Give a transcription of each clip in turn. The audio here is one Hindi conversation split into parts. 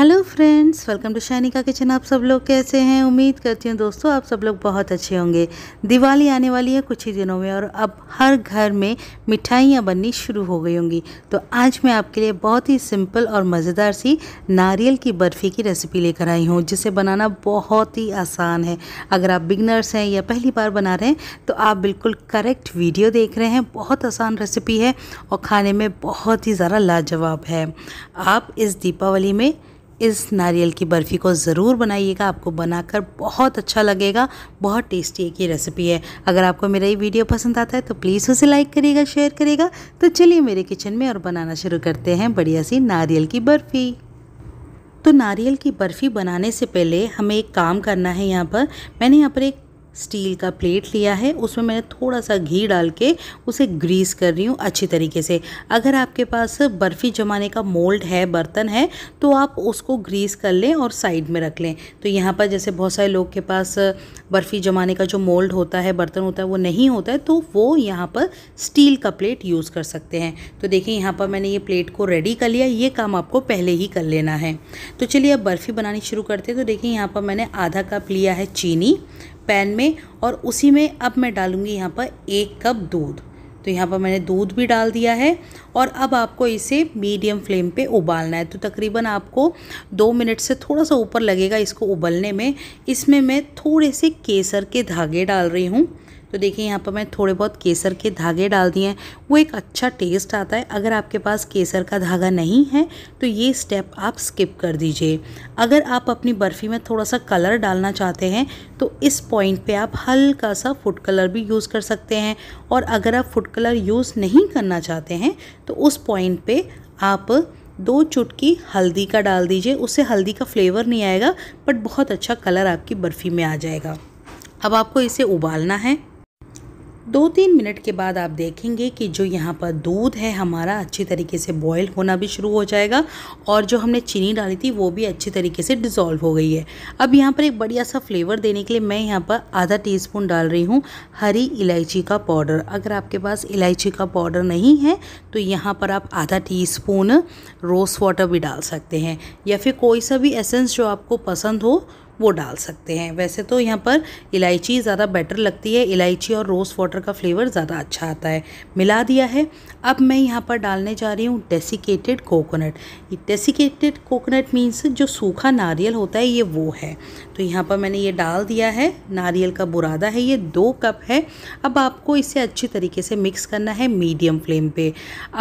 hello friends welcome to Shainika kitchen आप सब लोग कैसे हैं उम्मीद करती हूँ दोस्तों आप सब लोग बहुत अच्छे होंगे दिवाली आने वाली है कुछ ही दिनों में और अब हर घर में मिठाइयाँ बननी शुरू हो गई होंगी तो आज मैं आपके लिए बहुत ही सिंपल और मज़ेदार सी नारियल की बर्फ़ी की रेसिपी लेकर आई हूँ जिसे बनाना बहुत ही आसान है अगर आप बिगनर्स हैं या पहली बार बना रहे हैं तो आप बिल्कुल करेक्ट वीडियो देख रहे हैं बहुत आसान रेसिपी है और खाने में बहुत ही ज़्यादा लाजवाब है आप इस दीपावली में इस नारियल की बर्फ़ी को ज़रूर बनाइएगा आपको बनाकर बहुत अच्छा लगेगा बहुत टेस्टी एक ये रेसिपी है अगर आपको मेरा ये वीडियो पसंद आता है तो प्लीज़ उसे लाइक करिएगा शेयर करिएगा तो चलिए मेरे किचन में और बनाना शुरू करते हैं बढ़िया सी नारियल की बर्फ़ी तो नारियल की बर्फ़ी बनाने से पहले हमें एक काम करना है यहाँ पर मैंने यहाँ पर एक स्टील का प्लेट लिया है उसमें मैंने थोड़ा सा घी डाल के उसे ग्रीस कर रही हूँ अच्छी तरीके से अगर आपके पास बर्फ़ी जमाने का मोल्ड है बर्तन है तो आप उसको ग्रीस कर लें और साइड में रख लें तो यहाँ पर जैसे बहुत सारे लोग के पास बर्फ़ी जमाने का जो मोल्ड होता है बर्तन होता है वो नहीं होता है तो वो यहाँ पर स्टील का प्लेट यूज़ कर सकते हैं तो देखिए यहाँ पर मैंने ये प्लेट को रेडी कर लिया ये काम आपको पहले ही कर लेना है तो चलिए अब बर्फ़ी बनानी शुरू करते हैं तो देखिए यहाँ पर मैंने आधा कप लिया है चीनी पैन में और उसी में अब मैं डालूँगी यहाँ पर एक कप दूध तो यहाँ पर मैंने दूध भी डाल दिया है और अब आपको इसे मीडियम फ्लेम पे उबालना है तो तकरीबन आपको दो मिनट से थोड़ा सा ऊपर लगेगा इसको उबलने में इसमें मैं थोड़े से केसर के धागे डाल रही हूँ तो देखिए यहाँ पर मैं थोड़े बहुत केसर के धागे डाल दिए हैं वो एक अच्छा टेस्ट आता है अगर आपके पास केसर का धागा नहीं है तो ये स्टेप आप स्किप कर दीजिए अगर आप अपनी बर्फ़ी में थोड़ा सा कलर डालना चाहते हैं तो इस पॉइंट पे आप हल्का सा फूड कलर भी यूज़ कर सकते हैं और अगर आप फूड कलर यूज़ नहीं करना चाहते हैं तो उस पॉइंट पर आप दो चुटकी हल्दी का डाल दीजिए उससे हल्दी का फ्लेवर नहीं आएगा बट बहुत अच्छा कलर आपकी बर्फ़ी में आ जाएगा अब आपको इसे उबालना है दो तीन मिनट के बाद आप देखेंगे कि जो यहाँ पर दूध है हमारा अच्छी तरीके से बॉयल होना भी शुरू हो जाएगा और जो हमने चीनी डाली थी वो भी अच्छी तरीके से डिज़ोल्व हो गई है अब यहाँ पर एक बढ़िया सा फ्लेवर देने के लिए मैं यहाँ पर आधा टीस्पून डाल रही हूँ हरी इलायची का पाउडर अगर आपके पास इलायची का पाउडर नहीं है तो यहाँ पर आप आधा टी रोज़ वाटर भी डाल सकते हैं या फिर कोई सा भी एसेंस जो आपको पसंद हो वो डाल सकते हैं वैसे तो यहाँ पर इलायची ज़्यादा बेटर लगती है इलायची और रोज़ वाटर का फ्लेवर ज़्यादा अच्छा आता है मिला दिया है अब मैं यहाँ पर डालने जा रही हूँ desiccated coconut desiccated coconut means जो सूखा नारियल होता है ये वो है तो यहाँ पर मैंने ये डाल दिया है नारियल का बुरादा है ये दो कप है अब आपको इसे अच्छी तरीके से मिक्स करना है मीडियम फ्लेम पर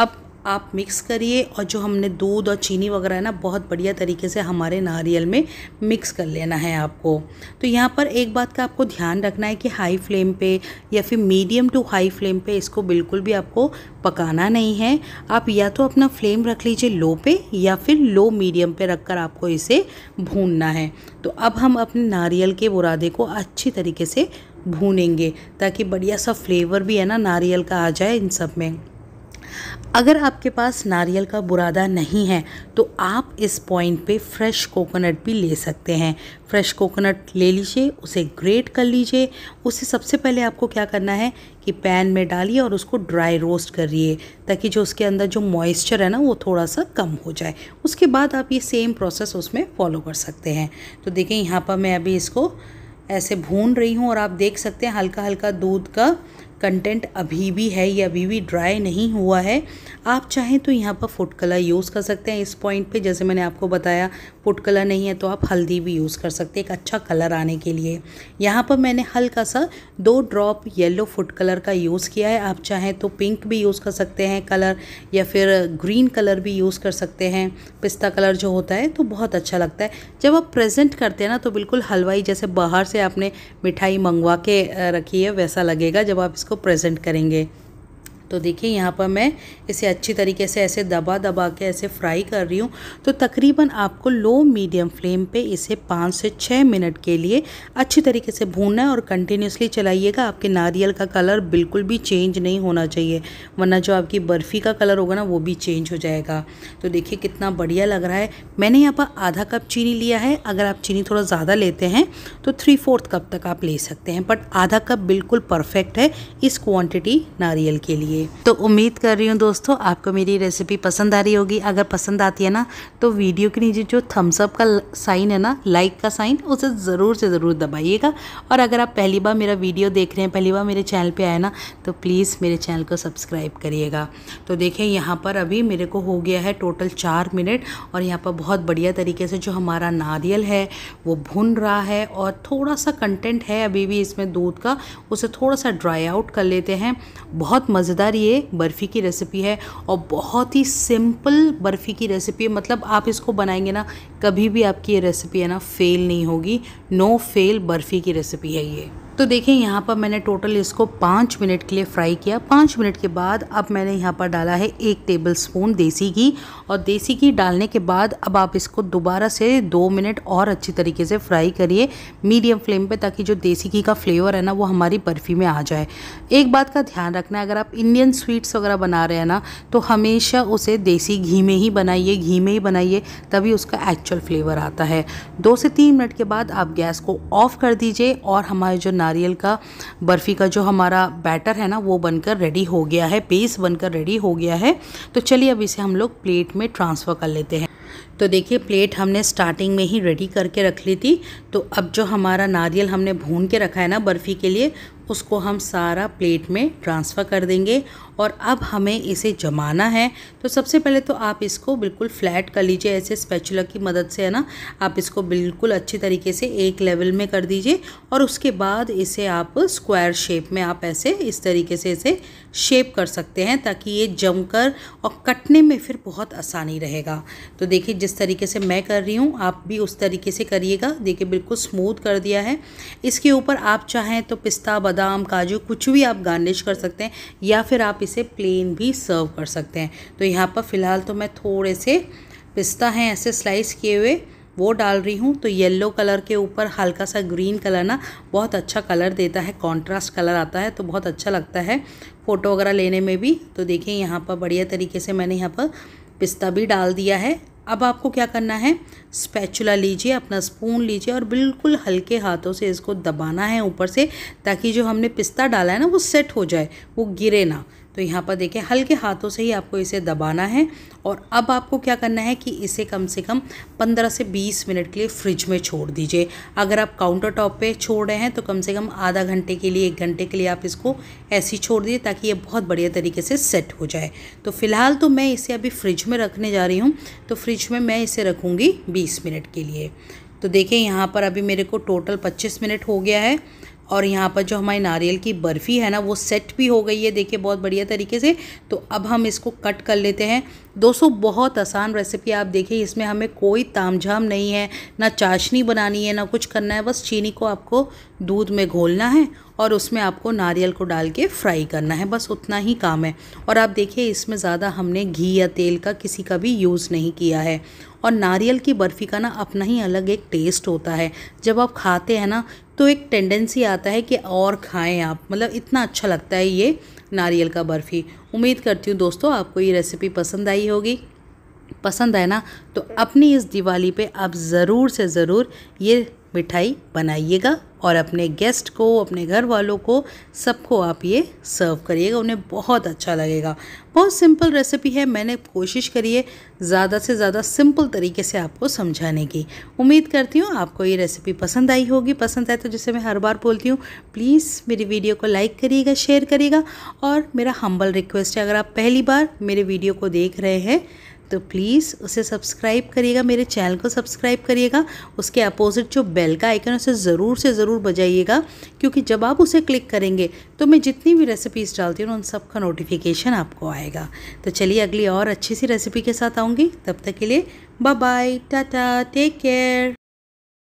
अब आप मिक्स करिए और जो हमने दूध और चीनी वगैरह है ना बहुत बढ़िया तरीके से हमारे नारियल में मिक्स कर लेना है आपको तो यहाँ पर एक बात का आपको ध्यान रखना है कि हाई फ्लेम पे या फिर मीडियम टू हाई फ्लेम पे इसको बिल्कुल भी आपको पकाना नहीं है आप या तो अपना फ्लेम रख लीजिए लो पे या फिर लो मीडियम पे रख कर आपको इसे भूनना है तो अब हम अपने नारियल के बुरादे को अच्छी तरीके से भूनेंगे ताकि बढ़िया सा फ्लेवर भी है ना नारियल का आ जाए इन सब में अगर आपके पास नारियल का बुरादा नहीं है तो आप इस पॉइंट पे फ्रेश कोकोनट भी ले सकते हैं फ्रेश कोकोनट ले लीजिए उसे ग्रेट कर लीजिए उसे सबसे पहले आपको क्या करना है कि पैन में डालिए और उसको ड्राई रोस्ट करिए ताकि जो उसके अंदर जो मॉइस्चर है ना वो थोड़ा सा कम हो जाए उसके बाद आप ये सेम प्रोसेस उसमें फॉलो कर सकते हैं तो देखें यहाँ पर मैं अभी इसको ऐसे भून रही हूँ और आप देख सकते हैं हल्का हल्का दूध का कंटेंट अभी भी है या अभी भी ड्राई नहीं हुआ है आप चाहें तो यहाँ पर फूड कलर यूज़ कर सकते हैं इस पॉइंट पे जैसे मैंने आपको बताया फूड कलर नहीं है तो आप हल्दी भी यूज़ कर सकते हैं एक अच्छा कलर आने के लिए यहाँ पर मैंने हल्का सा दो ड्रॉप येलो फूड कलर का यूज़ किया है आप चाहें तो पिंक भी यूज़ कर सकते हैं कलर या फिर ग्रीन कलर भी यूज़ कर सकते हैं पिस्ता कलर जो होता है तो बहुत अच्छा लगता है जब आप प्रेजेंट करते हैं ना तो बिल्कुल हलवाई जैसे बाहर से आपने मिठाई मंगवा के रखी है वैसा लगेगा जब आप इसको को प्रेजेंट करेंगे तो देखिए यहाँ पर मैं इसे अच्छी तरीके से ऐसे दबा दबा के ऐसे फ्राई कर रही हूँ तो तकरीबन आपको लो मीडियम फ्लेम पे इसे पाँच से छः मिनट के लिए अच्छी तरीके से भूनना है और कंटिन्यूसली चलाइएगा आपके नारियल का कलर बिल्कुल भी चेंज नहीं होना चाहिए वरना जो आपकी बर्फ़ी का कलर होगा ना वो भी चेंज हो जाएगा तो देखिए कितना बढ़िया लग रहा है मैंने यहाँ पर आधा कप चीनी लिया है अगर आप चीनी थोड़ा ज़्यादा लेते हैं तो थ्री फोर्थ कप तक आप ले सकते हैं बट आधा कप बिल्कुल परफेक्ट है इस क्वांटिटी नारियल के लिए चाहिए तो उम्मीद कर रही हूँ दोस्तों आपको मेरी रेसिपी पसंद आ रही होगी अगर पसंद आती है ना तो वीडियो के नीचे जो थम्सअप का साइन है ना लाइक का साइन उसे ज़रूर से ज़रूर दबाइएगा और अगर आप पहली बार मेरा वीडियो देख रहे हैं पहली बार मेरे चैनल पर आए ना तो प्लीज़ मेरे चैनल को सब्सक्राइब करिएगा तो देखें यहाँ पर अभी मेरे को हो गया है टोटल चार मिनट और यहाँ पर बहुत बढ़िया तरीके से जो हमारा नारियल है वो भुन रहा है और थोड़ा सा कंटेंट है अभी भी इसमें दूध का उसे थोड़ा सा ड्राई आउट कर लेते हैं बहुत मज़ेदार मज़ेदार ये बर्फ़ी की रेसिपी है और बहुत ही सिंपल बर्फ़ी की रेसिपी है मतलब आप इसको बनाएंगे ना कभी भी आपकी ये रेसिपी है ना फ़ेल नहीं होगी नो फेल बर्फ़ी की रेसिपी है ये तो देखिए यहाँ पर मैंने टोटल इसको पाँच मिनट के लिए फ्राई किया पाँच मिनट के बाद अब मैंने यहाँ पर डाला है एक टेबल स्पून देसी घी और देसी घी डालने के बाद अब आप इसको दोबारा से दो मिनट और अच्छी तरीके से फ्राई करिए मीडियम फ्लेम पे ताकि जो देसी घी का फ्लेवर है ना वो हमारी बर्फ़ी में आ जाए एक बात का ध्यान रखना अगर आप इंडियन स्वीट्स वगैरह बना रहे हैं ना तो हमेशा उसे देसी घी में ही बनाइए घी में ही बनाइए तभी उसका एक्चुअल फ्लेवर आता है दो से तीन मिनट के बाद आप गैस को ऑफ़ कर दीजिए और हमारे जो नारियल का बर्फ़ी का जो हमारा बैटर है ना वो बनकर रेडी हो गया है पेस बनकर रेडी हो गया है तो चलिए अब इसे हम लोग प्लेट में ट्रांसफ़र कर लेते हैं तो देखिए प्लेट हमने स्टार्टिंग में ही रेडी करके रख ली थी तो अब जो हमारा नारियल हमने भून के रखा है ना बर्फ़ी के लिए उसको हम सारा प्लेट में ट्रांसफ़र कर देंगे और अब हमें इसे जमाना है तो सबसे पहले तो आप इसको बिल्कुल फ्लैट कर लीजिए ऐसे स्पेचुलर की मदद से है ना आप इसको बिल्कुल अच्छी तरीके से एक लेवल में कर दीजिए और उसके बाद इसे आप स्क्वायर शेप में आप ऐसे इस तरीके से इसे शेप कर सकते हैं ताकि ये जमकर और कटने में फिर बहुत आसानी रहेगा तो देखिए जिस तरीके से मैं कर रही हूँ आप भी उस तरीके से करिएगा देखिए बिल्कुल स्मूथ कर दिया है इसके ऊपर आप चाहें तो पिस्ता बादाम बादाम काजू कुछ भी आप गार्निश कर सकते हैं या फिर आप इसे प्लेन भी सर्व कर सकते हैं तो यहाँ पर फ़िलहाल तो मैं थोड़े से पिस्ता हैं ऐसे स्लाइस किए हुए वो डाल रही हूँ तो येलो कलर के ऊपर हल्का सा ग्रीन कलर ना बहुत अच्छा कलर देता है कॉन्ट्रास्ट कलर आता है तो बहुत अच्छा लगता है फ़ोटो वगैरह लेने में भी तो देखिए यहाँ पर बढ़िया तरीके से मैंने यहाँ पर पिस्ता भी डाल दिया है अब आपको क्या करना है स्पैचुला लीजिए अपना स्पून लीजिए और बिल्कुल हल्के हाथों से इसको दबाना है ऊपर से ताकि जो हमने पिस्ता डाला है ना वो सेट हो जाए वो गिरे ना तो यहाँ पर देखें हल्के हाथों से ही आपको इसे दबाना है और अब आपको क्या करना है कि इसे कम से कम 15 से 20 मिनट के लिए फ्रिज में छोड़ दीजिए अगर आप काउंटर टॉप पर छोड़ रहे हैं तो कम से कम आधा घंटे के लिए एक घंटे के लिए आप इसको ऐसे ही छोड़ दीजिए ताकि ये बहुत बढ़िया तरीके से सेट हो जाए तो फ़िलहाल तो मैं इसे अभी फ्रिज में रखने जा रही हूँ तो फ्रिज में मैं इसे रखूँगी बीस मिनट के लिए तो देखिए यहाँ पर अभी मेरे को टोटल पच्चीस मिनट हो गया है और यहाँ पर जो हमारी नारियल की बर्फ़ी है ना वो सेट भी हो गई है देखिए बहुत बढ़िया तरीके से तो अब हम इसको कट कर लेते हैं दोस्तों बहुत आसान रेसिपी आप देखिए इसमें हमें कोई तामझाम नहीं है ना चाशनी बनानी है ना कुछ करना है बस चीनी को आपको दूध में घोलना है और उसमें आपको नारियल को डाल के फ्राई करना है बस उतना ही काम है और आप देखिए इसमें ज़्यादा हमने घी या तेल का किसी का भी यूज़ नहीं किया है और नारियल की बर्फ़ी का ना अपना ही अलग एक टेस्ट होता है जब आप खाते हैं ना तो एक टेंडेंसी आता है कि और खाएं आप मतलब इतना अच्छा लगता है ये नारियल का बर्फ़ी उम्मीद करती हूँ दोस्तों आपको ये रेसिपी पसंद आई होगी पसंद आए ना तो अपनी इस दिवाली पे आप ज़रूर से ज़रूर ये मिठाई बनाइएगा और अपने गेस्ट को अपने घर वालों को सबको आप ये सर्व करिएगा उन्हें बहुत अच्छा लगेगा बहुत सिंपल रेसिपी है मैंने कोशिश करी है ज़्यादा से ज़्यादा सिंपल तरीके से आपको समझाने की उम्मीद करती हूँ आपको ये रेसिपी पसंद आई होगी पसंद आए तो जैसे मैं हर बार बोलती हूँ प्लीज़ मेरी वीडियो को लाइक करिएगा शेयर करिएगा और मेरा हम्बल रिक्वेस्ट है अगर आप पहली बार मेरे वीडियो को देख रहे हैं तो प्लीज़ उसे सब्सक्राइब करिएगा मेरे चैनल को सब्सक्राइब करिएगा उसके अपोजिट जो बेल का आइकन है उसे ज़रूर से ज़रूर बजाइएगा क्योंकि जब आप उसे क्लिक करेंगे तो मैं जितनी भी रेसिपीज़ डालती हूँ उन सब का नोटिफिकेशन आपको आएगा तो चलिए अगली और अच्छी सी रेसिपी के साथ आऊँगी तब तक के लिए bye bye tata take care